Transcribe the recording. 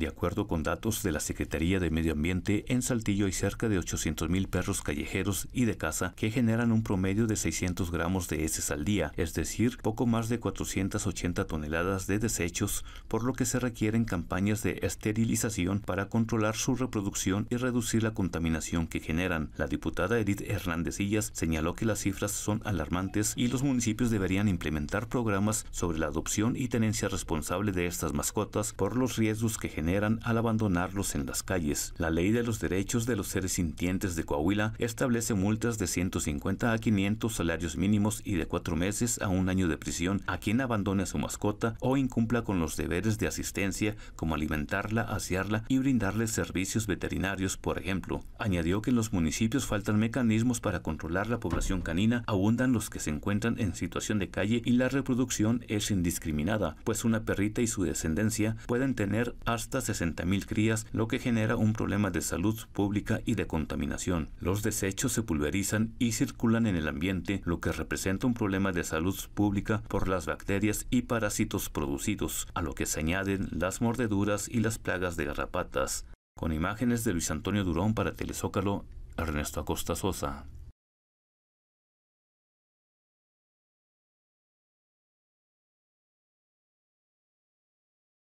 De acuerdo con datos de la Secretaría de Medio Ambiente, en Saltillo hay cerca de mil perros callejeros y de caza que generan un promedio de 600 gramos de heces al día, es decir, poco más de 480 toneladas de desechos, por lo que se requieren campañas de esterilización para controlar su reproducción y reducir la contaminación que generan. La diputada Edith Hernándezillas señaló que las cifras son alarmantes y los municipios deberían implementar programas sobre la adopción y tenencia responsable de estas mascotas por los riesgos que generan al abandonarlos en las calles. La Ley de los Derechos de los Seres Sintientes de Coahuila establece multas de 150 a 500 salarios mínimos y de cuatro meses a un año de prisión a quien abandone a su mascota o incumpla con los deberes de asistencia como alimentarla, asearla y brindarle servicios veterinarios, por ejemplo. Añadió que en los municipios faltan mecanismos para controlar la población canina, abundan los que se encuentran en situación de calle y la reproducción es indiscriminada, pues una perrita y su descendencia pueden tener hasta 60.000 crías, lo que genera un problema de salud pública y de contaminación. Los desechos se pulverizan y circulan en el ambiente, lo que representa un problema de salud pública por las bacterias y parásitos producidos, a lo que se añaden las mordeduras y las plagas de garrapatas. Con imágenes de Luis Antonio Durón para Telezócalo, Ernesto Acosta Sosa.